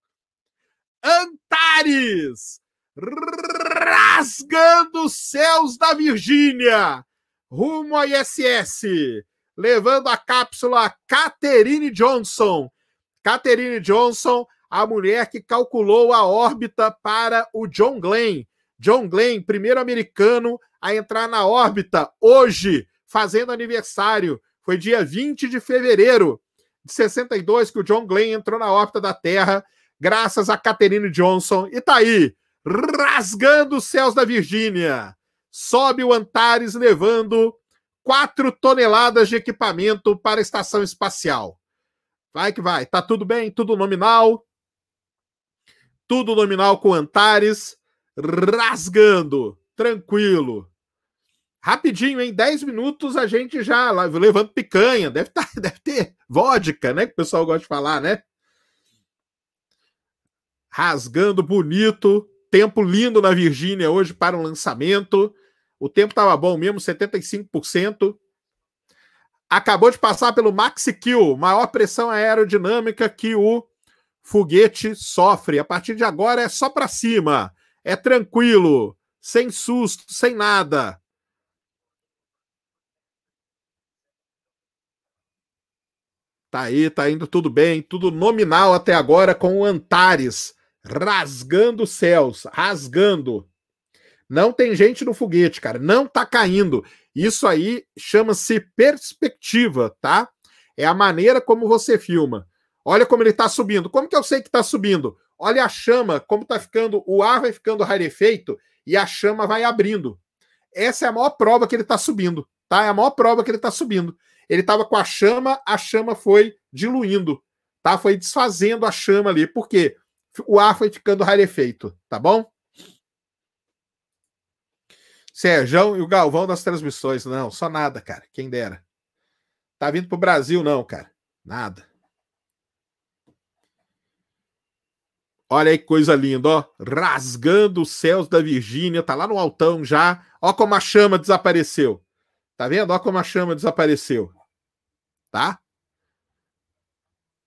Antares. Rasgando os céus da Virgínia. Rumo à ISS levando a cápsula Catherine Johnson. Catherine Johnson, a mulher que calculou a órbita para o John Glenn. John Glenn, primeiro americano a entrar na órbita hoje, fazendo aniversário. Foi dia 20 de fevereiro de 62 que o John Glenn entrou na órbita da Terra, graças a Catherine Johnson. E tá aí, rasgando os céus da Virgínia. Sobe o Antares levando 4 toneladas de equipamento para a estação espacial. Vai que vai. Tá tudo bem, tudo nominal. Tudo nominal com Antares rasgando, tranquilo. Rapidinho, em 10 minutos a gente já levando picanha, deve, tá, (laughs) deve ter vodka, né? Que o pessoal gosta de falar, né? Rasgando bonito, tempo lindo na Virgínia hoje para um lançamento. O tempo estava bom mesmo, 75%. Acabou de passar pelo Maxi Kill, maior pressão aerodinâmica que o foguete sofre. A partir de agora é só para cima, é tranquilo, sem susto, sem nada. Tá aí, tá indo tudo bem, tudo nominal até agora com o Antares rasgando céus, rasgando. Não tem gente no foguete, cara. Não tá caindo. Isso aí chama-se perspectiva, tá? É a maneira como você filma. Olha como ele tá subindo. Como que eu sei que tá subindo? Olha a chama, como tá ficando, o ar vai ficando rarefeito e a chama vai abrindo. Essa é a maior prova que ele tá subindo, tá? É a maior prova que ele tá subindo. Ele tava com a chama, a chama foi diluindo, tá? Foi desfazendo a chama ali, porque o ar foi ficando rarefeito, tá bom? Serjão e o Galvão das transmissões. Não, só nada, cara. Quem dera. Tá vindo pro Brasil, não, cara. Nada. Olha aí que coisa linda, ó. Rasgando os céus da Virgínia. Tá lá no altão já. Ó como a chama desapareceu. Tá vendo? Ó como a chama desapareceu. Tá?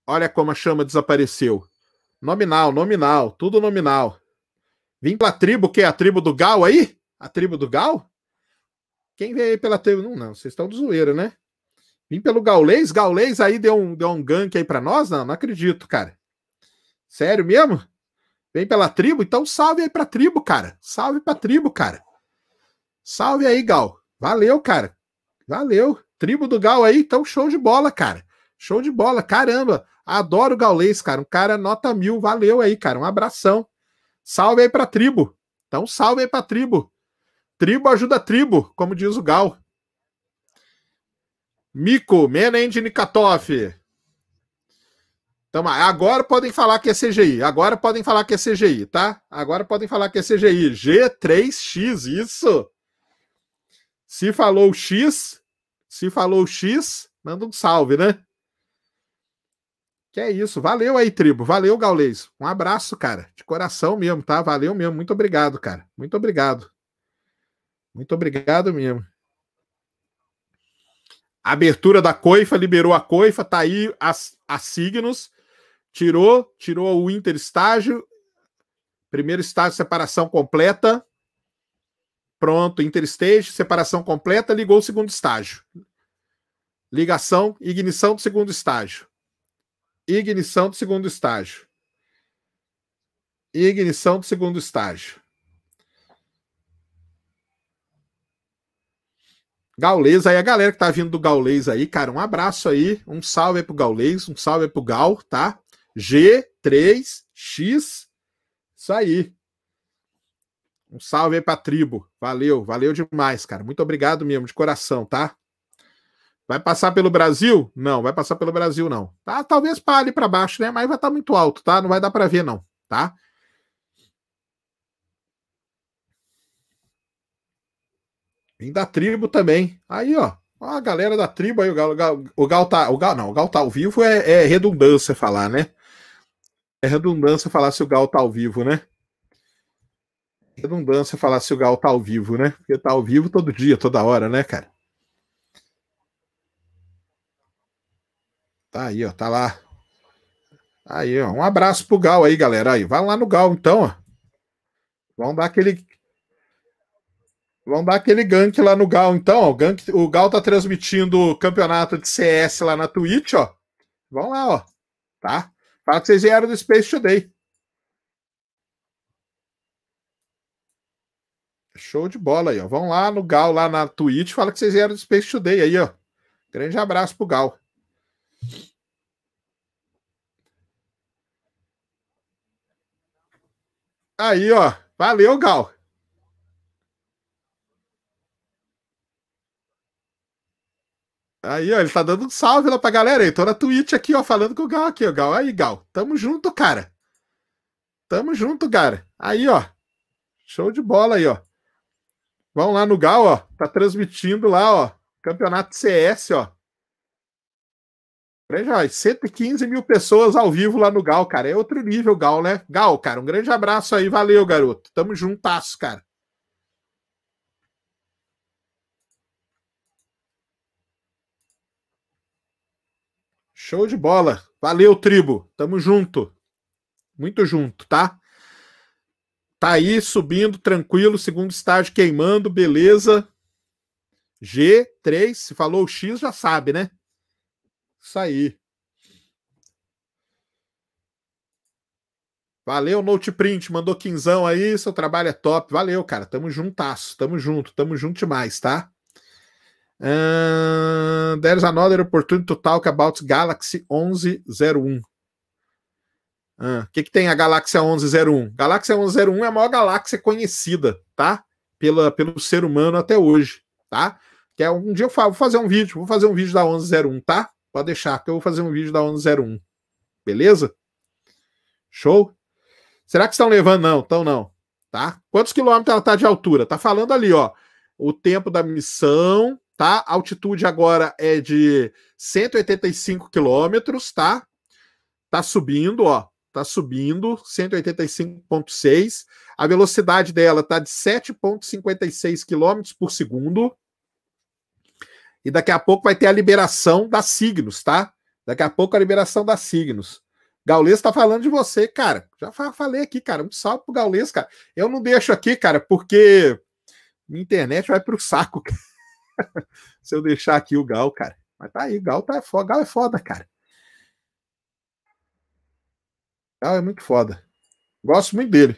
Olha como a chama desapareceu. Nominal, nominal. Tudo nominal. Vim pra tribo, que é a tribo do Gal aí? A tribo do Gal? Quem veio aí pela tribo? Não, não, vocês estão de zoeira, né? Vim pelo Gaulês, Gaulês aí deu um, deu um gank aí para nós? Não, não acredito, cara. Sério mesmo? Vem pela tribo? Então salve aí pra tribo, cara. Salve pra tribo, cara. Salve aí, Gal. Valeu, cara. Valeu. Tribo do Gal aí, então show de bola, cara. Show de bola, caramba. Adoro o Gaulês, cara. Um cara nota mil. Valeu aí, cara. Um abração. Salve aí pra tribo. Então salve aí pra tribo. Tribo ajuda tribo, como diz o Gal. Mico, Menende Nikatoff. Então, agora podem falar que é CGI. Agora podem falar que é CGI, tá? Agora podem falar que é CGI. G3X, isso. Se falou X, se falou X, manda um salve, né? Que é isso. Valeu aí, tribo. Valeu, Gaules. Um abraço, cara. De coração mesmo, tá? Valeu mesmo. Muito obrigado, cara. Muito obrigado. Muito obrigado mesmo. Abertura da coifa, liberou a coifa, tá aí as, as signos, tirou, tirou o interestágio, primeiro estágio, separação completa, pronto, interstage, separação completa, ligou o segundo estágio. Ligação, ignição do segundo estágio. Ignição do segundo estágio. Ignição do segundo estágio. Gaules aí a galera que tá vindo do Gaules aí, cara, um abraço aí, um salve aí pro Gaules, um salve aí pro Gal, tá? G3X, isso aí. Um salve aí pra tribo, valeu, valeu demais, cara, muito obrigado mesmo, de coração, tá? Vai passar pelo Brasil? Não, vai passar pelo Brasil não, tá? Talvez para ali para baixo, né? Mas vai estar tá muito alto, tá? Não vai dar para ver não, tá? Vem da tribo também. Aí, ó. A galera da tribo aí, o Gal, o Gal, o Gal tá. O Gal, não, o Gal tá ao vivo é, é redundância falar, né? É redundância falar se o Gal tá ao vivo, né? redundância falar se o Gal tá ao vivo, né? Porque tá ao vivo todo dia, toda hora, né, cara? Tá aí, ó, tá lá. Aí, ó, um abraço pro Gal aí, galera. Aí, vai lá no Gal então, ó. Vão dar aquele Vamos dar aquele gank lá no Gal, então. O, gank, o Gal tá transmitindo o campeonato de CS lá na Twitch, ó. Vão lá, ó. Tá? Fala que vocês vieram do Space Today. Show de bola aí, ó. Vão lá no Gal, lá na Twitch, fala que vocês vieram do Space Today aí, ó. Grande abraço pro Gal. Aí, ó. Valeu, Gal. Aí, ó, ele tá dando um salve lá pra galera. Eu tô na Twitch aqui, ó, falando com o Gal aqui, ó. Gal, aí, Gal. Tamo junto, cara. Tamo junto, cara. Aí, ó. Show de bola aí, ó. Vão lá no Gal, ó. Tá transmitindo lá, ó. Campeonato CS, ó. Veja, ó, 115 mil pessoas ao vivo lá no Gal, cara. É outro nível, Gal, né? Gal, cara, um grande abraço aí. Valeu, garoto. Tamo juntasso, cara. Show de bola. Valeu, tribo. Tamo junto. Muito junto, tá? Tá aí subindo tranquilo, segundo estágio queimando, beleza. G3, se falou X, já sabe, né? Isso aí. Valeu, Noteprint, mandou quinzão aí, seu trabalho é top. Valeu, cara, tamo juntasso, tamo junto, tamo junto demais, tá? Uh, there's another opportunity to talk about Galaxy 1101. O que, que tem a Galáxia 1101? Galáxia 1101 é a maior galáxia conhecida, tá? Pela, pelo ser humano até hoje, tá? Que é, um dia eu falo, vou fazer um vídeo, vou fazer um vídeo da 1101, tá? Pode deixar que eu vou fazer um vídeo da 1101. Beleza? Show? Será que estão levando? Não, estão não. Tá? Quantos quilômetros ela está de altura? Tá falando ali, ó. O tempo da missão, tá? A altitude agora é de 185 quilômetros, tá? Tá subindo, ó. Tá subindo, 185,6. A velocidade dela tá de 7,56 quilômetros por segundo. E daqui a pouco vai ter a liberação da Signos, tá? Daqui a pouco a liberação da Signos. Gaules tá falando de você, cara. Já falei aqui, cara. Um salve pro Gaules, cara. Eu não deixo aqui, cara, porque minha internet vai pro saco, (laughs) cara. (laughs) Se eu deixar aqui o Gal, cara. Mas tá aí, o Gal, tá foda, Gal é foda, cara. Gal é muito foda. Gosto muito dele.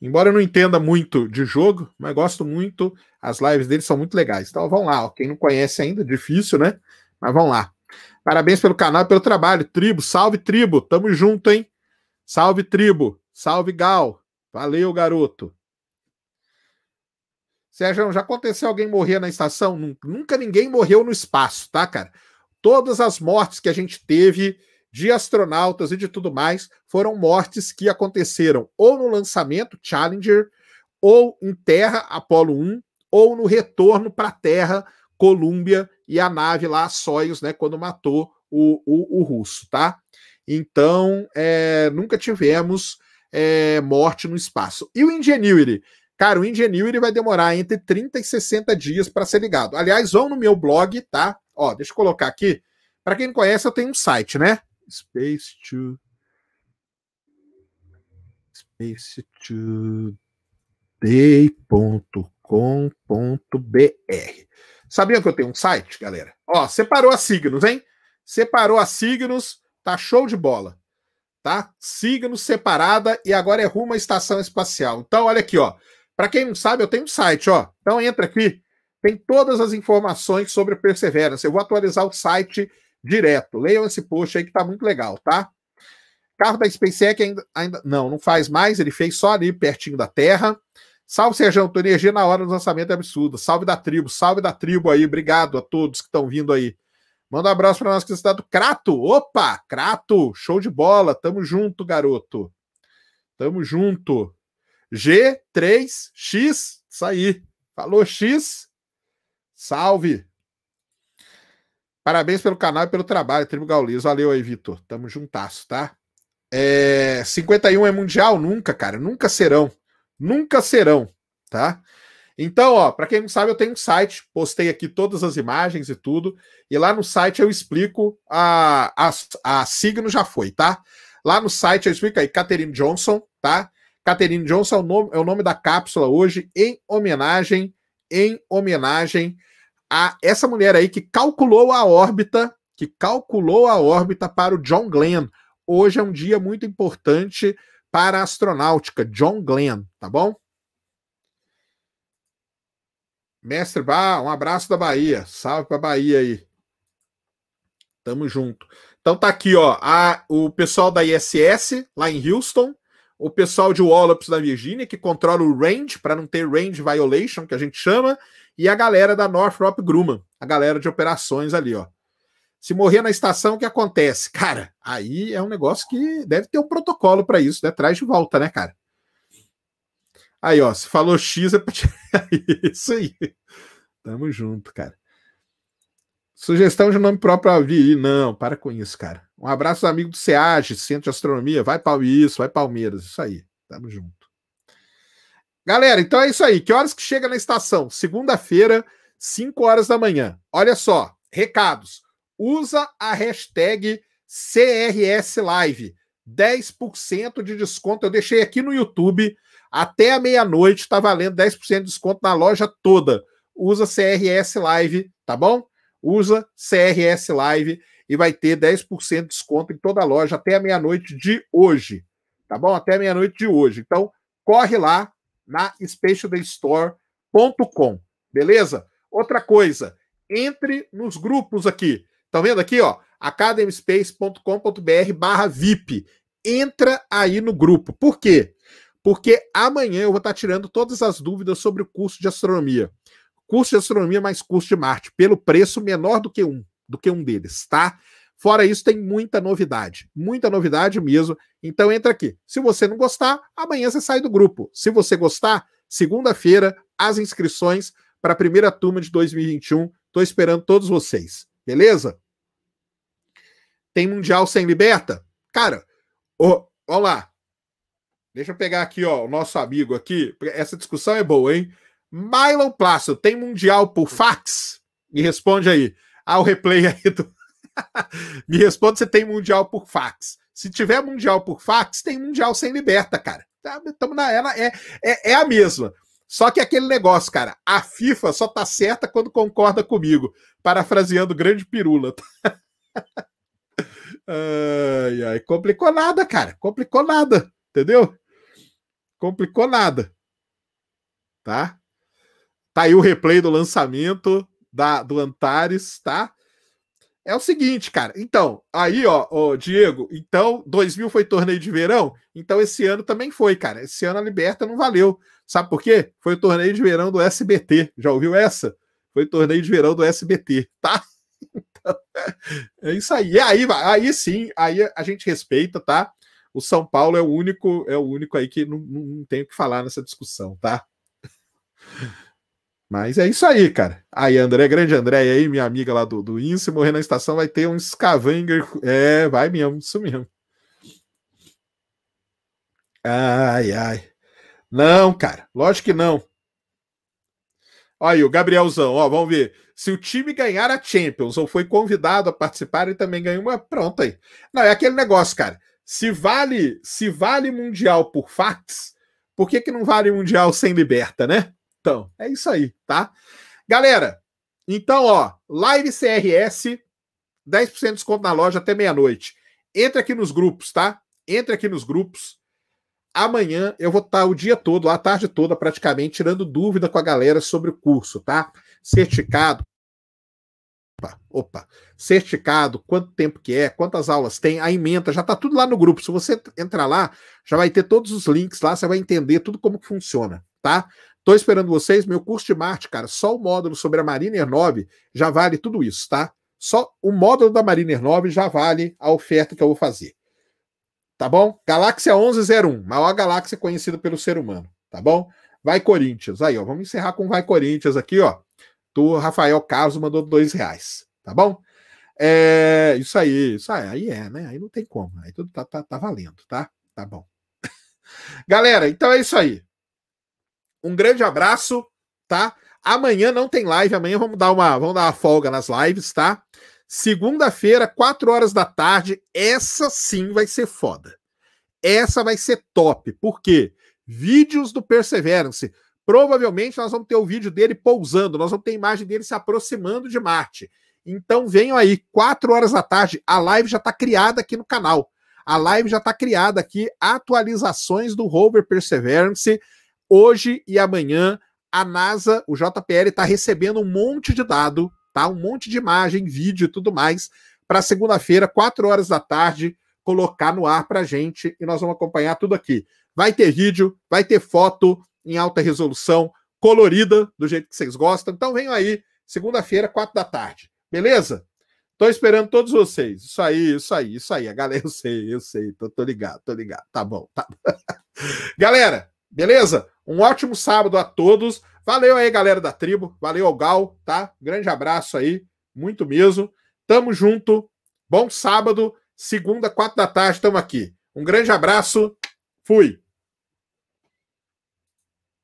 Embora eu não entenda muito de jogo, mas gosto muito. As lives dele são muito legais. Então vão lá. Ó. Quem não conhece ainda, difícil, né? Mas vão lá. Parabéns pelo canal e pelo trabalho. Tribo, salve tribo. Tamo junto, hein? Salve tribo. Salve Gal. Valeu, garoto. Sérgio, já aconteceu alguém morrer na estação? Nunca ninguém morreu no espaço, tá, cara? Todas as mortes que a gente teve de astronautas e de tudo mais foram mortes que aconteceram ou no lançamento Challenger, ou em terra, Apolo 1, ou no retorno para a Terra, Columbia e a nave lá, Soyuz, né, quando matou o, o, o russo, tá? Então, é, nunca tivemos é, morte no espaço. E o Ingenuity? Cara, o Ingenuity vai demorar entre 30 e 60 dias para ser ligado. Aliás, vão no meu blog, tá? Ó, deixa eu colocar aqui. Para quem não conhece, eu tenho um site, né? Space to Space today.com.br. Sabiam que eu tenho um site, galera? Ó, separou as signos, hein? Separou as signos, tá show de bola. Tá? Signos separada e agora é rumo à estação espacial. Então, olha aqui, ó. Para quem não sabe, eu tenho um site, ó. Então entra aqui, tem todas as informações sobre Perseverance. Eu vou atualizar o site direto. Leiam esse post aí que tá muito legal, tá? Carro da SpaceX ainda, ainda não, não faz mais, ele fez só ali pertinho da Terra. Salve, Sérgio, tua energia na hora do lançamento é Salve da tribo, salve da tribo aí. Obrigado a todos que estão vindo aí. Manda um abraço para nós que é está do Crato. Opa, Crato, show de bola. Tamo junto, garoto. Tamo junto. G3X, isso aí. Falou X, salve. Parabéns pelo canal e pelo trabalho, Tribo Gaulês. Valeu aí, Vitor. Tamo juntasso, tá? É, 51 é mundial? Nunca, cara. Nunca serão. Nunca serão, tá? Então, ó, para quem não sabe, eu tenho um site, postei aqui todas as imagens e tudo, e lá no site eu explico a, a, a signo já foi, tá? Lá no site eu explico aí, Catherine Johnson, tá? Catherine Johnson é o, nome, é o nome da cápsula hoje, em homenagem, em homenagem a essa mulher aí que calculou a órbita, que calculou a órbita para o John Glenn. Hoje é um dia muito importante para a astronáutica, John Glenn, tá bom? Mestre Bar, um abraço da Bahia. Salve pra Bahia aí. Tamo junto. Então tá aqui, ó, a, o pessoal da ISS lá em Houston, o pessoal de Wallops da Virgínia, que controla o range, para não ter range violation, que a gente chama, e a galera da Northrop Grumman, a galera de operações ali, ó. Se morrer na estação, o que acontece? Cara, aí é um negócio que deve ter um protocolo para isso, né? Traz de volta, né, cara? Aí, ó, se falou X é pra (laughs) tirar isso aí. Tamo junto, cara. Sugestão de nome próprio Avi. VI. Não, para com isso, cara. Um abraço, amigo do Seage, Centro de Astronomia. Vai para isso, vai Palmeiras. Isso aí. Tamo junto. Galera, então é isso aí. Que horas que chega na estação? Segunda-feira, 5 horas da manhã. Olha só, recados. Usa a hashtag CRS Live. 10% de desconto. Eu deixei aqui no YouTube. Até a meia-noite está valendo 10% de desconto na loja toda. Usa CRS Live, tá bom? usa CRS Live e vai ter 10% de desconto em toda a loja até a meia-noite de hoje. Tá bom? Até meia-noite de hoje. Então, corre lá na specialdaystore.com, beleza? Outra coisa, entre nos grupos aqui. Estão vendo aqui, ó? academyspace.com.br barra VIP. Entra aí no grupo. Por quê? Porque amanhã eu vou estar tirando todas as dúvidas sobre o curso de astronomia curso de astronomia mais curso de Marte, pelo preço menor do que um, do que um deles, tá? Fora isso, tem muita novidade, muita novidade mesmo. Então entra aqui. Se você não gostar, amanhã você sai do grupo. Se você gostar, segunda-feira, as inscrições para a primeira turma de 2021. Estou esperando todos vocês, beleza? Tem Mundial sem liberta? Cara, olá lá. Deixa eu pegar aqui, ó, o nosso amigo aqui. Essa discussão é boa, hein? Mylon Plácido, tem mundial por fax? Me responde aí. Ah, o replay aí do. (laughs) Me responde se tem mundial por fax. Se tiver mundial por fax, tem mundial sem liberta, cara. estamos tá, na ela é, é, é a mesma. Só que aquele negócio, cara, a FIFA só tá certa quando concorda comigo, parafraseando o grande pirula. (laughs) ai, ai, complicou nada, cara. Complicou nada, entendeu? Complicou nada. Tá? Tá aí o replay do lançamento da, do Antares, tá? É o seguinte, cara. Então, aí, ó, ó, Diego, então 2000 foi torneio de verão, então esse ano também foi, cara. Esse ano a Liberta não valeu. Sabe por quê? Foi o torneio de verão do SBT. Já ouviu essa? Foi o torneio de verão do SBT, tá? (laughs) Então, é isso aí. E aí, aí sim, aí a gente respeita, tá? O São Paulo é o único, é o único aí que não, não, não tem o que falar nessa discussão, tá? (laughs) Mas é isso aí, cara. Aí, André, grande André, aí, minha amiga lá do, do IN, se morrer na estação, vai ter um Scavanger. É, vai mesmo, isso mesmo. Ai, ai. Não, cara, lógico que não. Olha aí, o Gabrielzão, ó, vamos ver. Se o time ganhar a Champions ou foi convidado a participar e também ganhou uma, pronto aí. Não, é aquele negócio, cara. Se vale, se vale mundial por fax, por que que não vale mundial sem liberta, né? Então, é isso aí, tá? Galera, então, ó, live CRS, 10% de desconto na loja até meia-noite. Entra aqui nos grupos, tá? Entra aqui nos grupos. Amanhã eu vou estar o dia todo, a tarde toda praticamente, tirando dúvida com a galera sobre o curso, tá? Certificado. Opa, opa. Certificado, quanto tempo que é, quantas aulas tem, a emenda, já tá tudo lá no grupo. Se você entrar lá, já vai ter todos os links lá, você vai entender tudo como funciona, tá? Estou esperando vocês. Meu curso de Marte, cara, só o módulo sobre a Mariner 9 já vale tudo isso, tá? Só o módulo da Mariner 9 já vale a oferta que eu vou fazer. Tá bom? Galáxia 1101, maior galáxia conhecida pelo ser humano, tá bom? Vai Corinthians. Aí, ó, vamos encerrar com Vai Corinthians aqui, ó. Do Rafael Carlos mandou dois reais, tá bom? É, isso aí, isso aí, aí é, né? Aí não tem como, aí tudo tá, tá, tá valendo, tá? Tá bom. (laughs) Galera, então é isso aí. Um grande abraço, tá? Amanhã não tem live, amanhã vamos dar uma, vamos dar uma folga nas lives, tá? Segunda-feira, 4 horas da tarde, essa sim vai ser foda. Essa vai ser top, porque vídeos do Perseverance. Provavelmente nós vamos ter o vídeo dele pousando, nós vamos ter a imagem dele se aproximando de Marte. Então venham aí, 4 horas da tarde, a live já está criada aqui no canal. A live já está criada aqui, atualizações do rover Perseverance Hoje e amanhã, a NASA, o JPL, está recebendo um monte de dado, tá? Um monte de imagem, vídeo e tudo mais, para segunda-feira, 4 horas da tarde, colocar no ar para gente e nós vamos acompanhar tudo aqui. Vai ter vídeo, vai ter foto em alta resolução, colorida, do jeito que vocês gostam. Então venham aí, segunda-feira, 4 da tarde. Beleza? Tô esperando todos vocês. Isso aí, isso aí, isso aí. A galera, eu sei, eu sei. Tô, tô ligado, tô ligado. Tá bom, tá. (laughs) galera, beleza? Um ótimo sábado a todos. Valeu aí, galera da tribo. Valeu ao Gal, tá? Grande abraço aí. Muito mesmo. Tamo junto. Bom sábado. Segunda, quatro da tarde, tamo aqui. Um grande abraço. Fui.